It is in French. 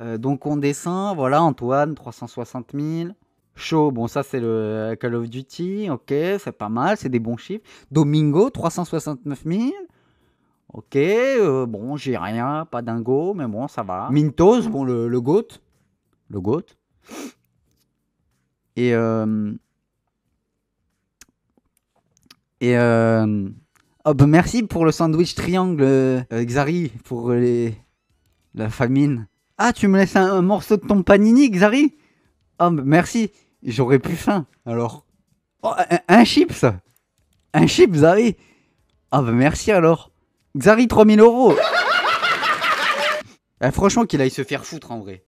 Euh, donc on descend, voilà, Antoine, 360 000. Chaud, bon ça c'est le Call of Duty, ok, c'est pas mal, c'est des bons chiffres. Domingo, 369 000. Ok, euh, bon, j'ai rien, pas dingo, mais bon, ça va. Mintos, bon, le, GOAT. Le GOAT. Et. Euh, et. Oh, bah, merci pour le sandwich triangle, Xari, pour les... la famine. Ah, tu me laisses un, morceau de ton panini, Xari Oh, merci. J'aurais plus faim, alors. Oh, un, chip, chips Un chip, Xari Ah, bah merci alors. Xari, 3000 euros eh, Franchement, qu'il aille se faire foutre en vrai.